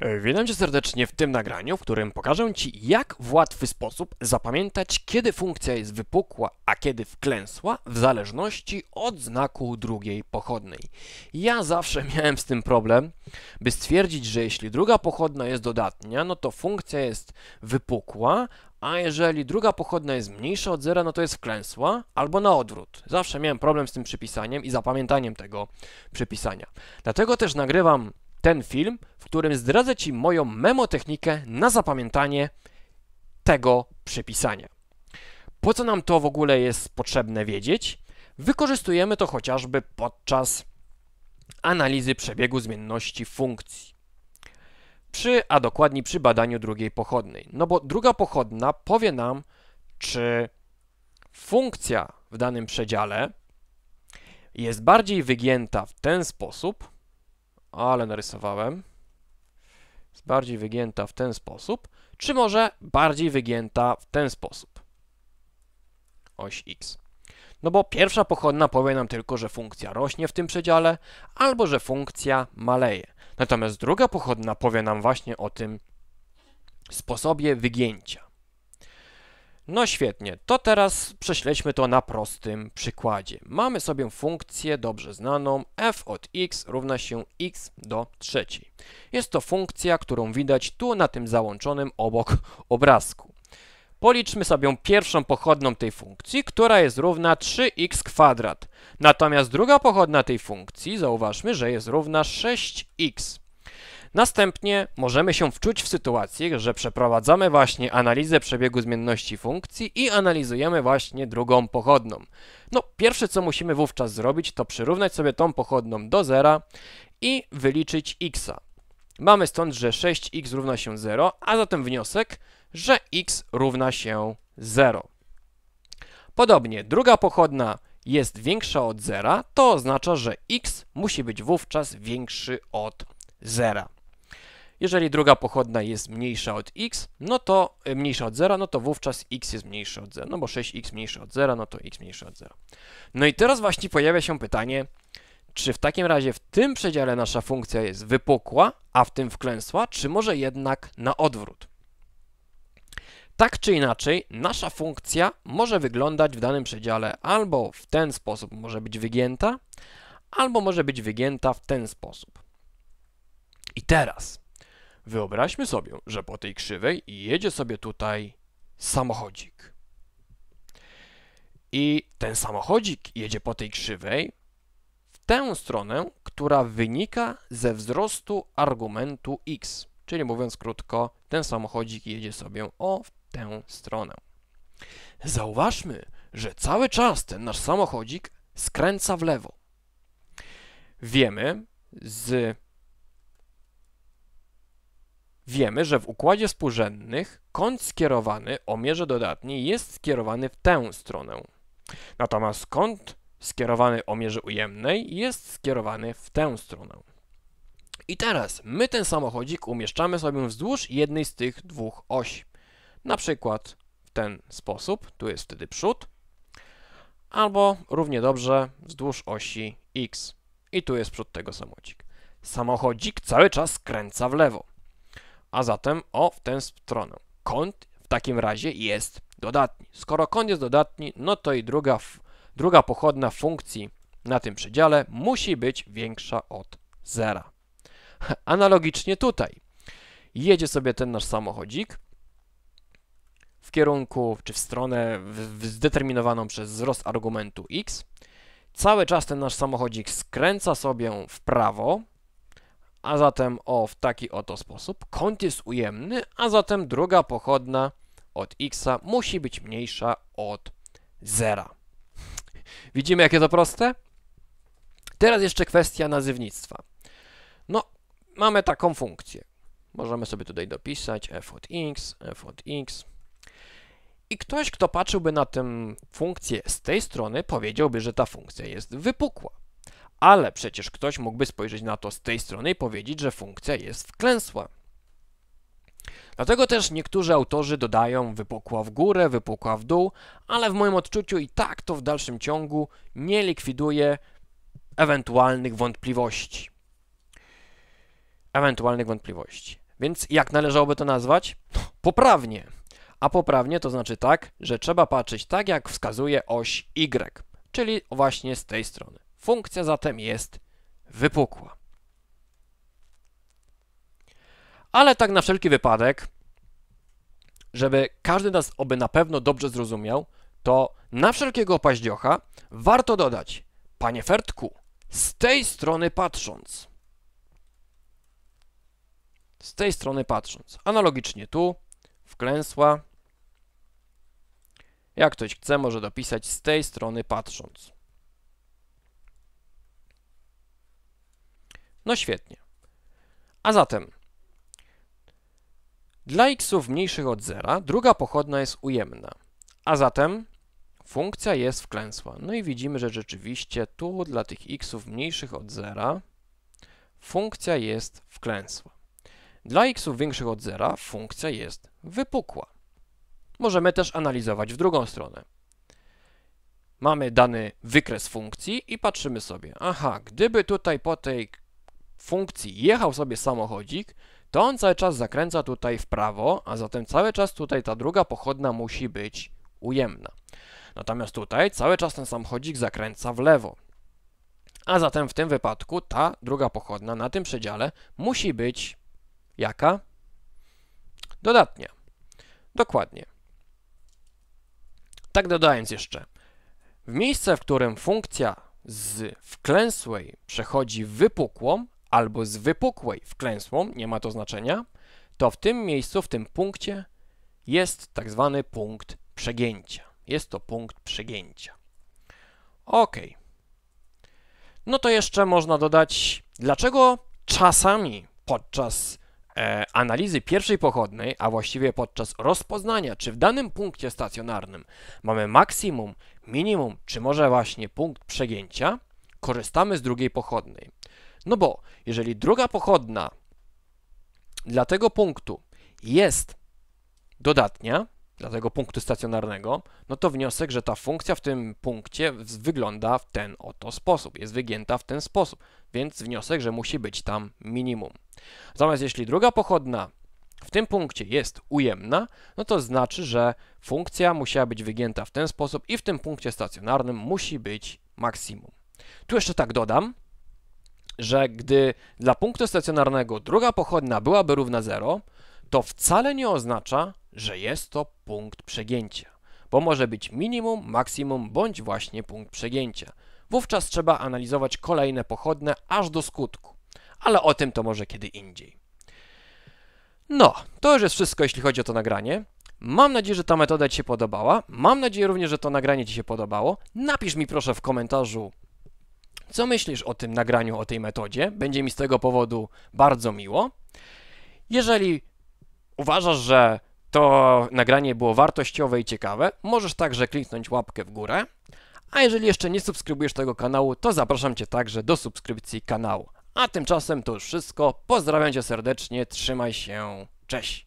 E, witam Cię serdecznie w tym nagraniu, w którym pokażę Ci, jak w łatwy sposób zapamiętać, kiedy funkcja jest wypukła, a kiedy wklęsła, w zależności od znaku drugiej pochodnej. Ja zawsze miałem z tym problem, by stwierdzić, że jeśli druga pochodna jest dodatnia, no to funkcja jest wypukła, a jeżeli druga pochodna jest mniejsza od zera, no to jest wklęsła, albo na odwrót. Zawsze miałem problem z tym przypisaniem i zapamiętaniem tego przypisania. Dlatego też nagrywam ten film, w którym zdradzę Ci moją memotechnikę na zapamiętanie tego przypisania. Po co nam to w ogóle jest potrzebne wiedzieć? Wykorzystujemy to chociażby podczas analizy przebiegu zmienności funkcji. Przy, a dokładniej przy badaniu drugiej pochodnej. No bo druga pochodna powie nam, czy funkcja w danym przedziale jest bardziej wygięta w ten sposób, ale narysowałem. Jest bardziej wygięta w ten sposób, czy może bardziej wygięta w ten sposób. Oś x. No bo pierwsza pochodna powie nam tylko, że funkcja rośnie w tym przedziale, albo że funkcja maleje. Natomiast druga pochodna powie nam właśnie o tym sposobie wygięcia. No świetnie, to teraz prześledźmy to na prostym przykładzie. Mamy sobie funkcję dobrze znaną f od x równa się x do trzeciej. Jest to funkcja, którą widać tu na tym załączonym obok obrazku. Policzmy sobie pierwszą pochodną tej funkcji, która jest równa 3x kwadrat. Natomiast druga pochodna tej funkcji, zauważmy, że jest równa 6x. Następnie możemy się wczuć w sytuację, że przeprowadzamy właśnie analizę przebiegu zmienności funkcji i analizujemy właśnie drugą pochodną. No, pierwsze co musimy wówczas zrobić, to przyrównać sobie tą pochodną do zera i wyliczyć x'a. Mamy stąd, że 6x równa się 0, a zatem wniosek, że x równa się 0. Podobnie, druga pochodna jest większa od zera, to oznacza, że x musi być wówczas większy od zera. Jeżeli druga pochodna jest mniejsza od x, no to y, mniejsza od 0, no to wówczas x jest mniejsze od 0, no bo 6x mniejsze od 0, no to x mniejsze od 0. No i teraz właśnie pojawia się pytanie, czy w takim razie w tym przedziale nasza funkcja jest wypukła, a w tym wklęsła, czy może jednak na odwrót? Tak czy inaczej, nasza funkcja może wyglądać w danym przedziale albo w ten sposób może być wygięta, albo może być wygięta w ten sposób. I teraz Wyobraźmy sobie, że po tej krzywej jedzie sobie tutaj samochodzik. I ten samochodzik jedzie po tej krzywej w tę stronę, która wynika ze wzrostu argumentu x. Czyli mówiąc krótko, ten samochodzik jedzie sobie o w tę stronę. Zauważmy, że cały czas ten nasz samochodzik skręca w lewo. Wiemy z Wiemy, że w układzie współrzędnych kąt skierowany o mierze dodatniej jest skierowany w tę stronę. Natomiast kąt skierowany o mierze ujemnej jest skierowany w tę stronę. I teraz my ten samochodzik umieszczamy sobie wzdłuż jednej z tych dwóch osi. Na przykład w ten sposób, tu jest wtedy przód, albo równie dobrze wzdłuż osi X. I tu jest przód tego samochodzik. Samochodzik cały czas kręca w lewo. A zatem o w tę stronę. Kąt w takim razie jest dodatni. Skoro kąt jest dodatni, no to i druga, druga pochodna funkcji na tym przedziale musi być większa od zera. Analogicznie tutaj. Jedzie sobie ten nasz samochodzik w kierunku czy w stronę w, w zdeterminowaną przez wzrost argumentu x. Cały czas ten nasz samochodzik skręca sobie w prawo, a zatem o w taki oto sposób. Kąt jest ujemny, a zatem druga pochodna od x musi być mniejsza od zera. Widzimy, jakie to proste? Teraz jeszcze kwestia nazywnictwa. No, mamy taką funkcję. Możemy sobie tutaj dopisać f od x, f od x. I ktoś, kto patrzyłby na tę funkcję z tej strony, powiedziałby, że ta funkcja jest wypukła. Ale przecież ktoś mógłby spojrzeć na to z tej strony i powiedzieć, że funkcja jest wklęsła. Dlatego też niektórzy autorzy dodają wypukła w górę, wypukła w dół, ale w moim odczuciu i tak to w dalszym ciągu nie likwiduje ewentualnych wątpliwości. Ewentualnych wątpliwości. Więc jak należałoby to nazwać? Poprawnie. A poprawnie to znaczy tak, że trzeba patrzeć tak, jak wskazuje oś Y, czyli właśnie z tej strony. Funkcja zatem jest wypukła. Ale tak na wszelki wypadek, żeby każdy nas oby na pewno dobrze zrozumiał, to na wszelkiego paździocha warto dodać, panie Fertku, z tej strony patrząc. Z tej strony patrząc. Analogicznie tu, wklęsła. Jak ktoś chce, może dopisać z tej strony patrząc. No świetnie. A zatem dla xów mniejszych od zera druga pochodna jest ujemna. A zatem funkcja jest wklęsła. No i widzimy, że rzeczywiście tu dla tych xów mniejszych od zera funkcja jest wklęsła. Dla xów większych od zera funkcja jest wypukła. Możemy też analizować w drugą stronę. Mamy dany wykres funkcji i patrzymy sobie, aha, gdyby tutaj po tej funkcji jechał sobie samochodzik, to on cały czas zakręca tutaj w prawo, a zatem cały czas tutaj ta druga pochodna musi być ujemna. Natomiast tutaj cały czas ten samochodzik zakręca w lewo. A zatem w tym wypadku ta druga pochodna na tym przedziale musi być jaka? Dodatnia. Dokładnie. Tak dodając jeszcze, w miejsce, w którym funkcja z wklęsłej przechodzi w wypukłą, albo z wypukłej wklęsłą, nie ma to znaczenia, to w tym miejscu, w tym punkcie jest tak zwany punkt przegięcia. Jest to punkt przegięcia. Ok. No to jeszcze można dodać, dlaczego czasami podczas e, analizy pierwszej pochodnej, a właściwie podczas rozpoznania, czy w danym punkcie stacjonarnym mamy maksimum, minimum, czy może właśnie punkt przegięcia, korzystamy z drugiej pochodnej. No bo jeżeli druga pochodna dla tego punktu jest dodatnia, dla tego punktu stacjonarnego, no to wniosek, że ta funkcja w tym punkcie wygląda w ten oto sposób, jest wygięta w ten sposób, więc wniosek, że musi być tam minimum. Natomiast jeśli druga pochodna w tym punkcie jest ujemna, no to znaczy, że funkcja musiała być wygięta w ten sposób i w tym punkcie stacjonarnym musi być maksimum. Tu jeszcze tak dodam, że gdy dla punktu stacjonarnego druga pochodna byłaby równa 0, to wcale nie oznacza, że jest to punkt przegięcia, bo może być minimum, maksimum bądź właśnie punkt przegięcia. Wówczas trzeba analizować kolejne pochodne aż do skutku, ale o tym to może kiedy indziej. No, to już jest wszystko, jeśli chodzi o to nagranie. Mam nadzieję, że ta metoda Ci się podobała. Mam nadzieję również, że to nagranie Ci się podobało. Napisz mi proszę w komentarzu, co myślisz o tym nagraniu, o tej metodzie? Będzie mi z tego powodu bardzo miło. Jeżeli uważasz, że to nagranie było wartościowe i ciekawe, możesz także kliknąć łapkę w górę. A jeżeli jeszcze nie subskrybujesz tego kanału, to zapraszam Cię także do subskrypcji kanału. A tymczasem to już wszystko. Pozdrawiam Cię serdecznie, trzymaj się, cześć!